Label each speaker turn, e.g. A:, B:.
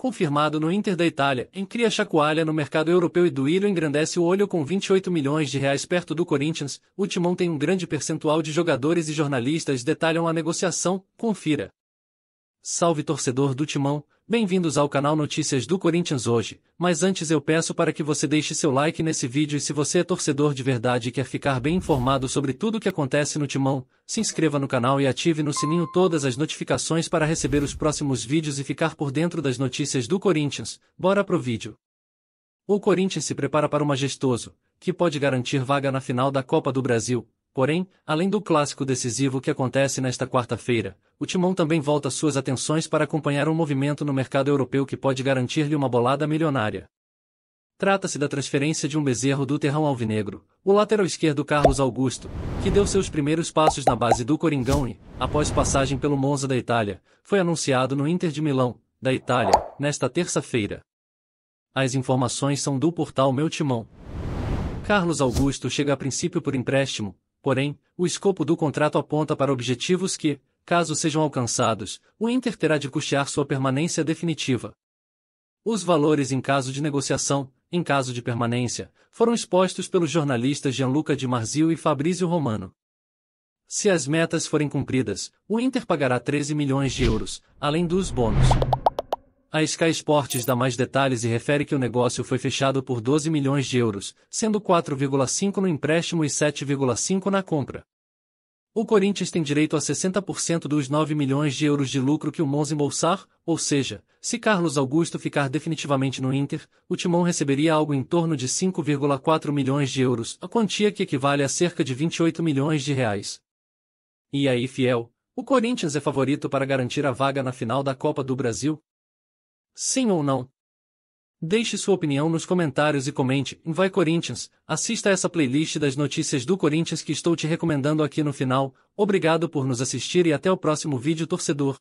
A: confirmado no Inter da Itália, em cria chacoalha no mercado europeu e Duílio engrandece o olho com 28 milhões de reais perto do Corinthians, o Timão tem um grande percentual de jogadores e jornalistas detalham a negociação, confira. Salve torcedor do Timão, bem-vindos ao canal Notícias do Corinthians hoje, mas antes eu peço para que você deixe seu like nesse vídeo e se você é torcedor de verdade e quer ficar bem informado sobre tudo o que acontece no Timão, se inscreva no canal e ative no sininho todas as notificações para receber os próximos vídeos e ficar por dentro das notícias do Corinthians, bora pro vídeo. O Corinthians se prepara para o majestoso, que pode garantir vaga na final da Copa do Brasil, Porém, além do clássico decisivo que acontece nesta quarta-feira, o Timão também volta suas atenções para acompanhar um movimento no mercado europeu que pode garantir-lhe uma bolada milionária. Trata-se da transferência de um bezerro do Terrão Alvinegro, o lateral esquerdo Carlos Augusto, que deu seus primeiros passos na base do Coringão e, após passagem pelo Monza da Itália, foi anunciado no Inter de Milão, da Itália, nesta terça-feira. As informações são do portal Meu Timão. Carlos Augusto chega a princípio por empréstimo, Porém, o escopo do contrato aponta para objetivos que, caso sejam alcançados, o Inter terá de custear sua permanência definitiva. Os valores em caso de negociação, em caso de permanência, foram expostos pelos jornalistas Gianluca Di Marzio e Fabrício Romano. Se as metas forem cumpridas, o Inter pagará 13 milhões de euros, além dos bônus. A Sky Sports dá mais detalhes e refere que o negócio foi fechado por 12 milhões de euros, sendo 4,5 no empréstimo e 7,5 na compra. O Corinthians tem direito a 60% dos 9 milhões de euros de lucro que o Monza embolsar, ou seja, se Carlos Augusto ficar definitivamente no Inter, o Timão receberia algo em torno de 5,4 milhões de euros, a quantia que equivale a cerca de 28 milhões de reais. E aí, fiel, o Corinthians é favorito para garantir a vaga na final da Copa do Brasil? Sim ou não? Deixe sua opinião nos comentários e comente. Vai Corinthians, assista essa playlist das notícias do Corinthians que estou te recomendando aqui no final. Obrigado por nos assistir e até o próximo vídeo torcedor.